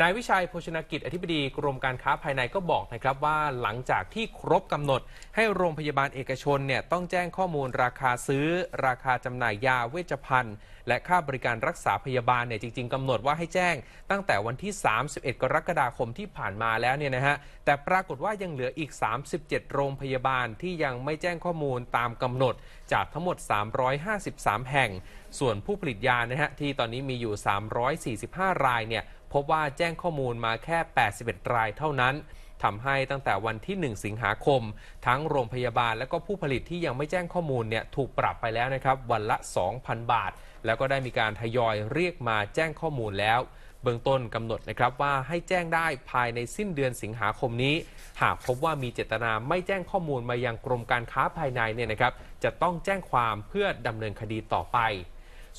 นายวิชัยโภชนกิจ อธิบดีกรมการค้าภายในก็บอกนะครับว่าหลังจากที่ครบกำหนดให้โรงพยาบาลเอกชนเนี่ยต้องแจ้งข้อมูลราคาซื้อ ราคาจำหน่ายยาเวชภัณฑ์ และค่าบริการรักษาพยาบาลเนี่ยจริงๆ กำหนดว่าให้แจ้ง ตั้งแต่วันที่ 31 กรกฎาคมที่ผ่านมาแล้วเนี่ยนะฮะแต่ปรากฏว่ายังเหลืออีก 37 โรงพยาบาลที่ยังไม่แจ้งข้อมูลตามกำหนด จากทั้งหมด 353 แห่ง ส่วนผู้ผลิตยานะฮะที่ตอนนี้มีอยู่ 345 รายเนี่ยพบว่าแจ้งข้อมูลมาแค่ 81 รายเท่านั้น ทำให้ตั้งแต่วันที่ 1 สิงหาคม ทั้งโรงพยาบาลและก็ผู้ผลิตที่ยังไม่แจ้งข้อมูลเนี่ยถูกปรับไปแล้วนะครับวันละ 2,000 บาท แล้วก็ได้มีการทยอยเรียกมาแจ้งข้อมูลแล้วเบื้องต้นกำหนดนะครับว่าให้แจ้งได้ภายในสิ้นเดือนสิงหาคมนี้ หากพบว่ามีเจตนาไม่แจ้งข้อมูลมายังกรมการค้าภายในเนี่ยนะครับจะต้องแจ้งความเพื่อดำเนินคดีต่อไป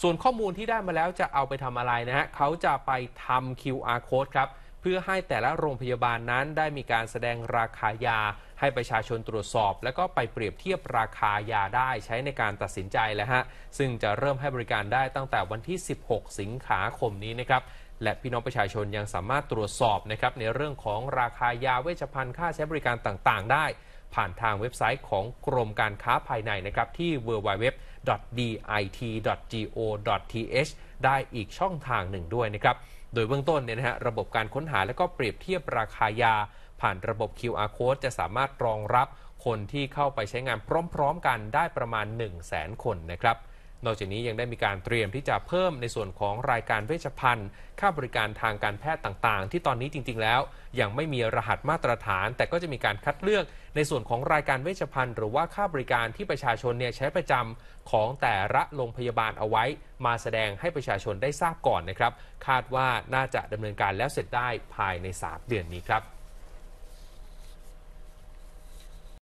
ส่วนข้อมูลที่ได้มาแล้วจะเอาไปทำอะไรนะฮะเขาจะไปทำ QR code ครับ เพื่อให้แต่ละโรงพยาบาลนั้นได้มีการแสดงราคายา ให้ประชาชนตรวจสอบ และก็ไปเปรียบเทียบราคายาได้ใช้ในการตัดสินใจแล้วฮะซึ่งจะเริ่มให้บริการได้ตั้งแต่วันที่ 16 สิงหาคมนี้นะครับและพี่น้องประชาชนยังสามารถตรวจสอบนะครับ ในเรื่องของราคายาเวชภัณฑ์ค่าใช้บริการต่าง ๆ ได้ ผ่านทางเว็บไซต์ของกรมการค้าภายในนะครับที่ www.dit.go.th ได้อีกช่องทางหนึ่งด้วยนะครับ โดยเบื้องต้นเนี่ยนะฮะระบบการค้นหาและก็เปรียบเทียบราคายาผ่านระบบ QR code จะสามารถรองรับคนที่เข้าไปใช้งานพร้อม ๆ กันได้ประมาณ 1 0 0 0 0แสนคนนะครับนอกจากนี้ยังได้มีการเตรียมที่จะเพิ่มในส่วนของรายการเวชภัณฑ์ ค่าบริการทางการแพทย์ต่าง ๆ ที่ตอนนี้จริงๆแล้ว ยังไม่มีรหัสมาตรฐาน แต่ก็จะมีการคัดเลือกในส่วนของรายการเวชภัณฑ์หรือว่าค่าบริการที่ประชาชนเนี่ยใช้ประจำของแต่ละโรงพยาบาลเอาไว้ มาแสดงให้ประชาชนได้ทราบก่อนนะครับ คาดว่าน่าจะดำเนินการแล้วเสร็จได้ภายใน3เดือนนี้ครับ